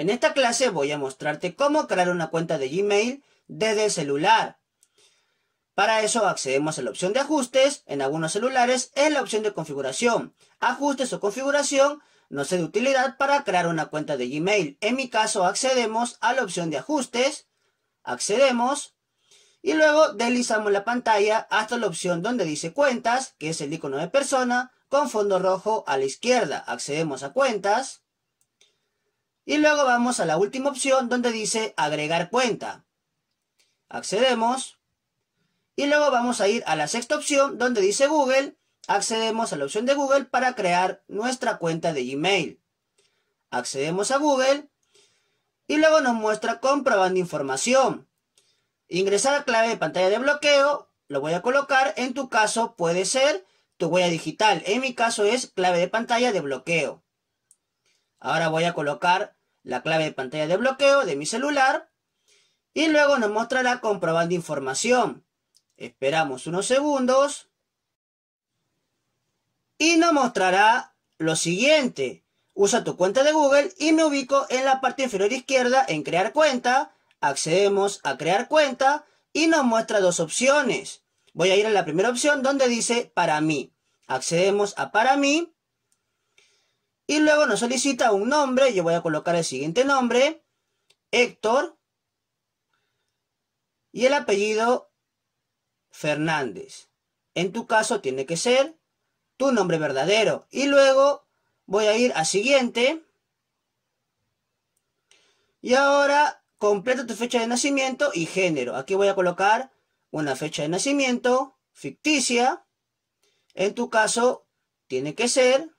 En esta clase voy a mostrarte cómo crear una cuenta de Gmail desde el celular. Para eso accedemos a la opción de ajustes, en algunos celulares es la opción de configuración. Ajustes o configuración no sé de utilidad para crear una cuenta de Gmail. En mi caso accedemos a la opción de ajustes, accedemos y luego deslizamos la pantalla hasta la opción donde dice cuentas, que es el icono de persona, con fondo rojo a la izquierda. Accedemos a cuentas. Y luego vamos a la última opción donde dice agregar cuenta. Accedemos. Y luego vamos a ir a la sexta opción donde dice Google. Accedemos a la opción de Google para crear nuestra cuenta de Gmail. Accedemos a Google. Y luego nos muestra comprobando información. Ingresar a clave de pantalla de bloqueo. Lo voy a colocar. En tu caso puede ser tu huella digital. En mi caso es clave de pantalla de bloqueo. Ahora voy a colocar la clave de pantalla de bloqueo de mi celular y luego nos mostrará comprobando información. Esperamos unos segundos y nos mostrará lo siguiente. Usa tu cuenta de Google y me ubico en la parte inferior izquierda en crear cuenta. Accedemos a crear cuenta y nos muestra dos opciones. Voy a ir a la primera opción donde dice para mí. Accedemos a para mí y luego nos solicita un nombre. Yo voy a colocar el siguiente nombre. Héctor. Y el apellido Fernández. En tu caso tiene que ser tu nombre verdadero. Y luego voy a ir a siguiente. Y ahora completa tu fecha de nacimiento y género. Aquí voy a colocar una fecha de nacimiento ficticia. En tu caso tiene que ser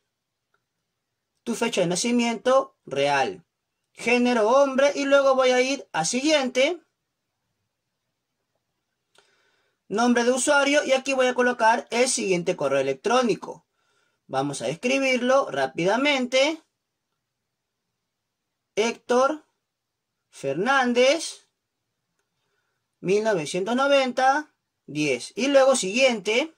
tu fecha de nacimiento real, género hombre y luego voy a ir a siguiente, nombre de usuario y aquí voy a colocar el siguiente correo electrónico. Vamos a escribirlo rápidamente. Héctor Fernández 1990 10 y luego siguiente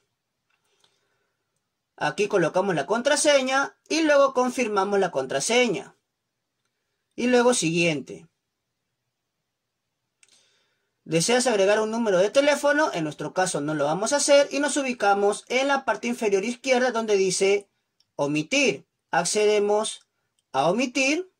Aquí colocamos la contraseña y luego confirmamos la contraseña. Y luego siguiente. Deseas agregar un número de teléfono, en nuestro caso no lo vamos a hacer y nos ubicamos en la parte inferior izquierda donde dice omitir. Accedemos a omitir.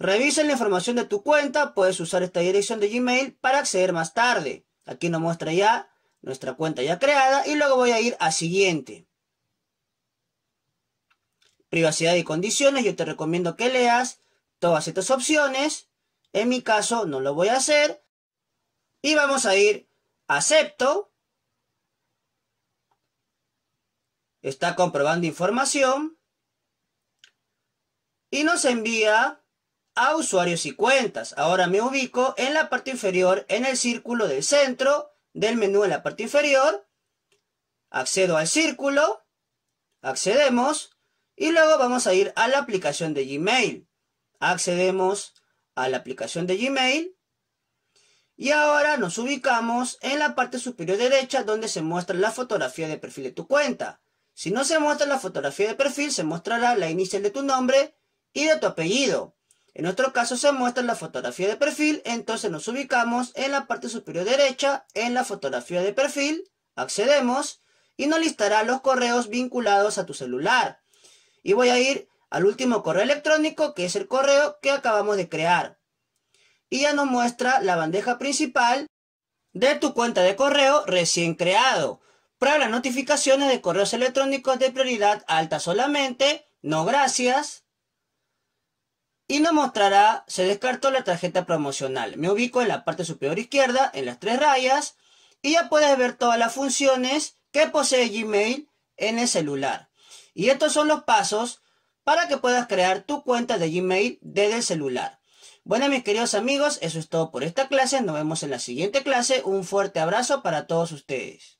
Revisa la información de tu cuenta, puedes usar esta dirección de Gmail para acceder más tarde. Aquí nos muestra ya nuestra cuenta ya creada y luego voy a ir a siguiente. Privacidad y condiciones, yo te recomiendo que leas todas estas opciones. En mi caso no lo voy a hacer. Y vamos a ir acepto. Está comprobando información. Y nos envía a usuarios y cuentas. Ahora me ubico en la parte inferior en el círculo del centro del menú en la parte inferior, accedo al círculo, accedemos y luego vamos a ir a la aplicación de Gmail. Accedemos a la aplicación de Gmail y ahora nos ubicamos en la parte superior derecha donde se muestra la fotografía de perfil de tu cuenta. Si no se muestra la fotografía de perfil, se mostrará la inicial de tu nombre y de tu apellido. En nuestro caso se muestra la fotografía de perfil, entonces nos ubicamos en la parte superior derecha, en la fotografía de perfil, accedemos y nos listará los correos vinculados a tu celular. Y voy a ir al último correo electrónico, que es el correo que acabamos de crear. Y ya nos muestra la bandeja principal de tu cuenta de correo recién creado. Para las notificaciones de correos electrónicos de prioridad alta solamente. No gracias y nos mostrará, se descartó la tarjeta promocional. Me ubico en la parte superior izquierda, en las tres rayas, y ya puedes ver todas las funciones que posee Gmail en el celular. Y estos son los pasos para que puedas crear tu cuenta de Gmail desde el celular. Bueno, mis queridos amigos, eso es todo por esta clase. Nos vemos en la siguiente clase. Un fuerte abrazo para todos ustedes.